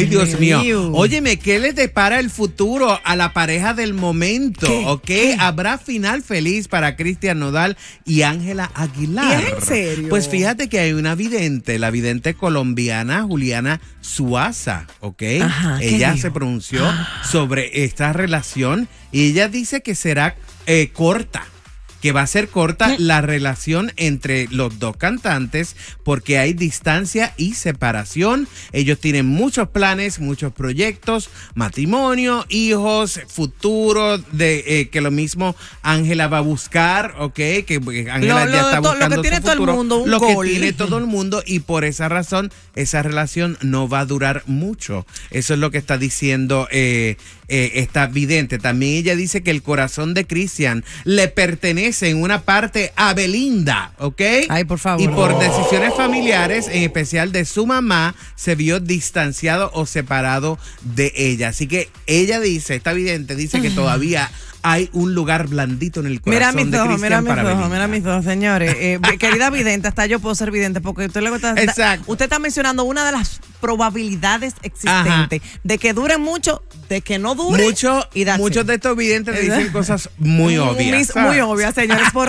Ay, Dios mío. Oye, Óyeme, ¿qué le depara el futuro a la pareja del momento? ¿Ok? Habrá final feliz para Cristian Nodal y Ángela Aguilar. en serio? Pues fíjate que hay una vidente, la vidente colombiana Juliana Suaza, ¿ok? Ajá, ella se pronunció sobre esta relación y ella dice que será eh, corta que va a ser corta mm. la relación entre los dos cantantes porque hay distancia y separación. Ellos tienen muchos planes, muchos proyectos, matrimonio, hijos, futuro, de eh, que lo mismo Ángela va a buscar, ¿ok? Que eh, Ángela ya está buscando lo que tiene todo el mundo, un lo que tiene todo el mundo y por esa razón esa relación no va a durar mucho. Eso es lo que está diciendo eh, eh, está esta vidente. También ella dice que el corazón de Cristian le pertenece en una parte a Belinda, ¿ok? Ay, por favor. Y por oh. decisiones familiares, en especial de su mamá, se vio distanciado o separado de ella. Así que ella dice, está vidente dice que todavía hay un lugar blandito en el corazón de Mira mis mira mis dos, señores. Eh, querida vidente, hasta yo puedo ser vidente porque usted, luego Exacto. usted está mencionando una de las probabilidades existentes. De que dure mucho, de que no dure. Mucho, muchos de estos videntes dicen cosas muy obvias. muy obvias, señores. Por